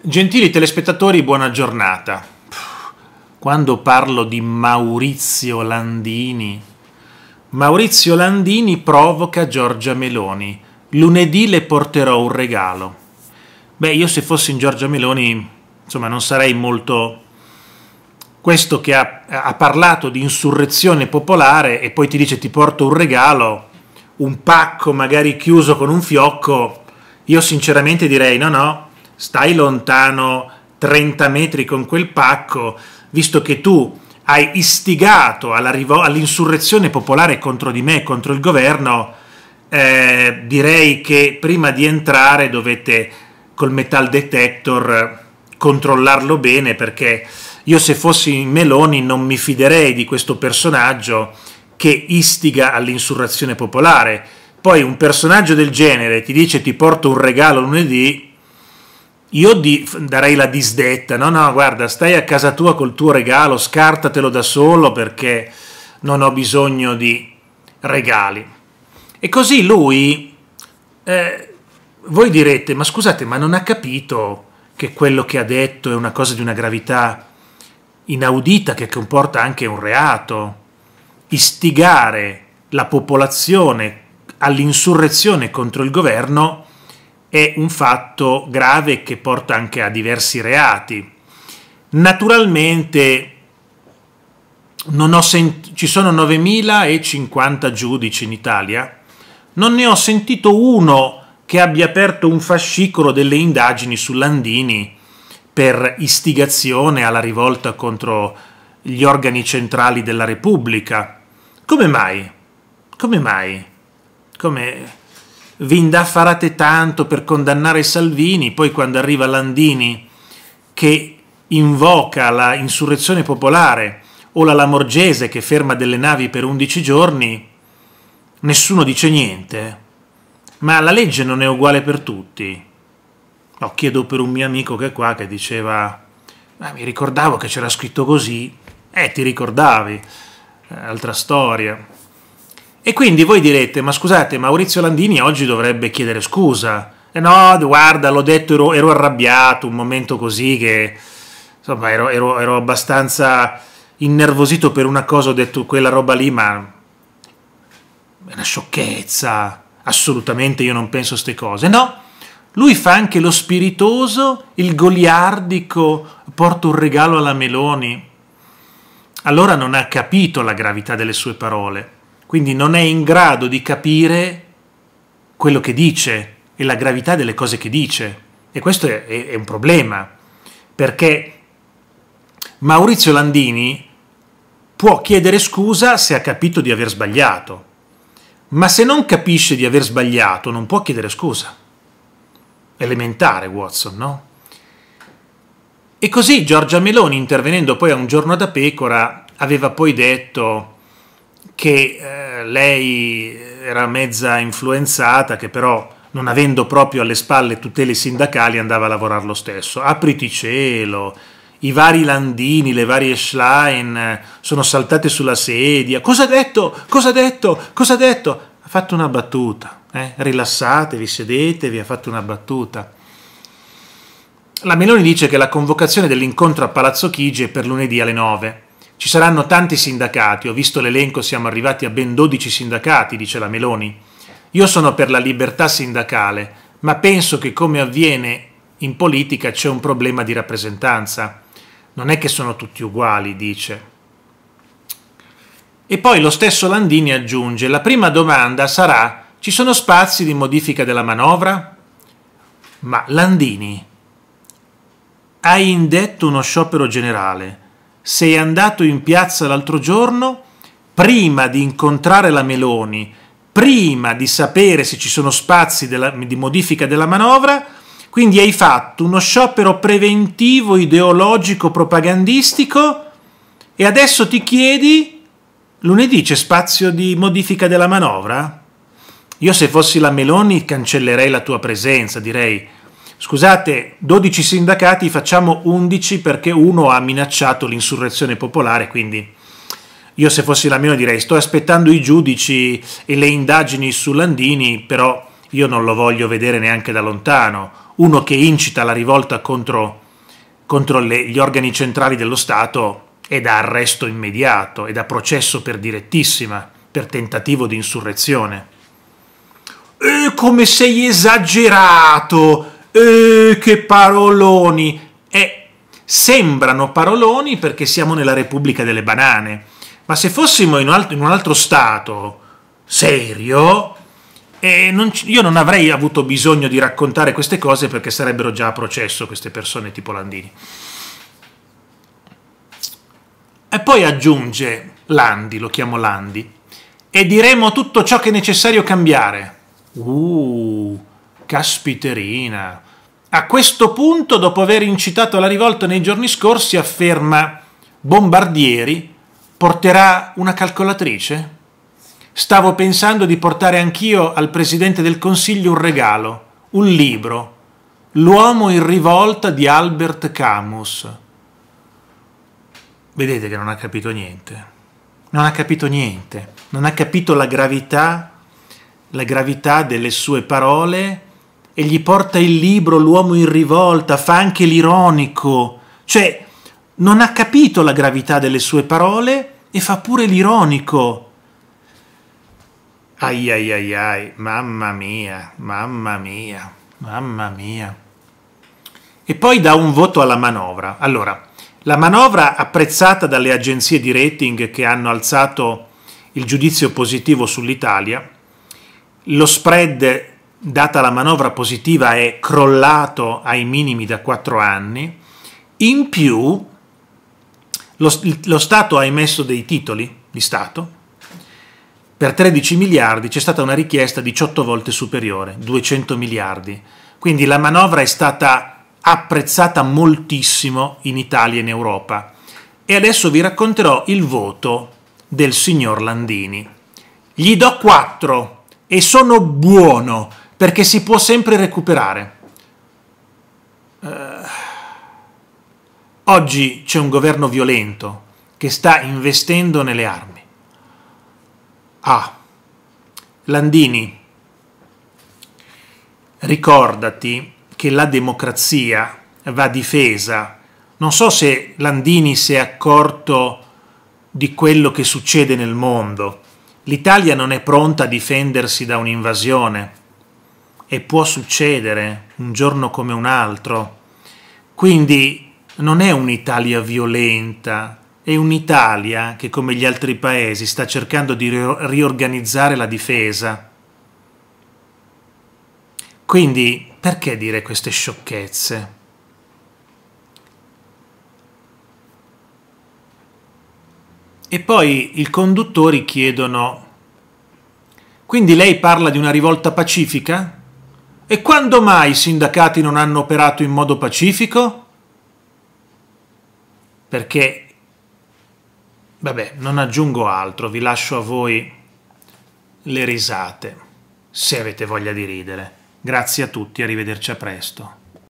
Gentili telespettatori, buona giornata. Quando parlo di Maurizio Landini, Maurizio Landini provoca Giorgia Meloni. Lunedì le porterò un regalo. Beh, io se fossi in Giorgia Meloni, insomma, non sarei molto... Questo che ha, ha parlato di insurrezione popolare e poi ti dice ti porto un regalo, un pacco magari chiuso con un fiocco, io sinceramente direi no no, stai lontano 30 metri con quel pacco, visto che tu hai istigato all'insurrezione popolare contro di me, contro il governo, eh, direi che prima di entrare dovete col metal detector controllarlo bene perché io se fossi in Meloni non mi fiderei di questo personaggio che istiga all'insurrezione popolare. Poi un personaggio del genere ti dice ti porto un regalo lunedì, io di, darei la disdetta, no no guarda stai a casa tua col tuo regalo, scartatelo da solo perché non ho bisogno di regali. E così lui, eh, voi direte, ma scusate, ma non ha capito che quello che ha detto è una cosa di una gravità inaudita che comporta anche un reato, istigare la popolazione all'insurrezione contro il governo è un fatto grave che porta anche a diversi reati. Naturalmente sent- ci sono 9.050 giudici in Italia, non ne ho sentito uno che abbia aperto un fascicolo delle indagini su Landini per istigazione alla rivolta contro gli organi centrali della Repubblica. Come mai? Come mai? Come vi indaffarate tanto per condannare Salvini, poi quando arriva Landini che invoca la insurrezione popolare o la Lamorgese che ferma delle navi per 11 giorni, nessuno dice niente. Ma la legge non è uguale per tutti. Lo chiedo per un mio amico che è qua che diceva ma ah, mi ricordavo che c'era scritto così. Eh, ti ricordavi, eh, altra storia. E quindi voi direte, ma scusate, Maurizio Landini oggi dovrebbe chiedere scusa. E eh no, guarda, l'ho detto, ero, ero, arrabbiato, un momento così che... Insomma, ero, ero, ero abbastanza innervosito per una cosa, ho detto quella roba lì, ma... È una sciocchezza, assolutamente io non penso a queste cose. No, lui fa anche lo spiritoso, il goliardico, porta un regalo alla Meloni. Allora non ha capito la gravità delle sue parole quindi non è in grado di capire quello che dice e la gravità delle cose che dice. E questo è, è, è un problema, perché Maurizio Landini può chiedere scusa se ha capito di aver sbagliato, ma se non capisce di aver sbagliato non può chiedere scusa. Elementare, Watson, no? E così Giorgia Meloni, intervenendo poi a un giorno da pecora, aveva poi detto che eh, lei era mezza influenzata, che però non avendo proprio alle spalle tutele sindacali andava a lavorare lo stesso. Apriti cielo, i vari Landini, le varie Schlein sono saltate sulla sedia. Cosa ha detto? Cosa ha detto? Cosa ha detto? Ha fatto una battuta. Eh? Rilassatevi, sedetevi, ha fatto una battuta. La Meloni dice che la convocazione dell'incontro a Palazzo Chigi è per lunedì alle 9. Ci saranno tanti sindacati, ho visto l'elenco, siamo arrivati a ben 12 sindacati, dice la Meloni. Io sono per la libertà sindacale, ma penso che come avviene in politica c'è un problema di rappresentanza. Non è che sono tutti uguali, dice. E poi lo stesso Landini aggiunge, la prima domanda sarà ci sono spazi di modifica della manovra? Ma Landini, hai indetto uno sciopero generale, sei andato in piazza l'altro giorno, prima di incontrare la Meloni, prima di sapere se ci sono spazi della, di modifica della manovra, quindi hai fatto uno sciopero preventivo, ideologico, propagandistico e adesso ti chiedi, lunedì c'è spazio di modifica della manovra? Io se fossi la Meloni cancellerei la tua presenza, direi scusate, 12 sindacati, facciamo 11 perché uno ha minacciato l'insurrezione popolare, quindi io se fossi la mia direi sto aspettando i giudici e le indagini su Landini, però io non lo voglio vedere neanche da lontano, uno che incita la rivolta contro, contro le, gli organi centrali dello Stato è da arresto immediato, è da processo per direttissima, per tentativo di insurrezione. E come sei esagerato! eh, che paroloni. Eh, sembrano paroloni perché siamo nella Repubblica delle Banane, ma se fossimo in un altro, in un altro stato serio, eh, non, io non avrei avuto bisogno di raccontare queste cose perché sarebbero già a processo queste persone tipo Landini. E poi aggiunge Landi, lo chiamo Landi, e diremo tutto ciò che è necessario cambiare. Uh, caspiterina. A questo punto, dopo aver incitato alla rivolta nei giorni scorsi, afferma Bombardieri porterà una calcolatrice? Stavo pensando di portare anch'io al Presidente del Consiglio un regalo, un libro, L'uomo in rivolta di Albert Camus. Vedete che non ha capito niente. Non ha capito niente, non ha capito la gravità, la gravità delle sue parole e gli porta il libro L'uomo in rivolta, fa anche l'ironico, cioè non ha capito la gravità delle sue parole e fa pure l'ironico. Ai ai ai ai, mamma mia, mamma mia, mamma mia. E poi dà un voto alla manovra. Allora, la manovra apprezzata dalle agenzie di rating che hanno alzato il giudizio positivo sull'Italia, lo spread data la manovra positiva, è crollato ai minimi da quattro anni. In più, lo, lo Stato ha emesso dei titoli di Stato per 13 miliardi, c'è stata una richiesta 18 volte superiore, 200 miliardi. Quindi la manovra è stata apprezzata moltissimo in Italia e in Europa. E adesso vi racconterò il voto del signor Landini. Gli do 4 e sono buono perché si può sempre recuperare. Eh, oggi c'è un governo violento che sta investendo nelle armi. Ah, Landini, ricordati che la democrazia va difesa. Non so se Landini si è accorto di quello che succede nel mondo. L'Italia non è pronta a difendersi da un'invasione e può succedere un giorno come un altro. Quindi non è un'Italia violenta, è un'Italia che come gli altri paesi sta cercando di riorganizzare la difesa. Quindi perché dire queste sciocchezze? E poi i conduttori chiedono, quindi lei parla di una rivolta pacifica? E quando mai i sindacati non hanno operato in modo pacifico? Perché, vabbè, non aggiungo altro, vi lascio a voi le risate, se avete voglia di ridere. Grazie a tutti, arrivederci a presto.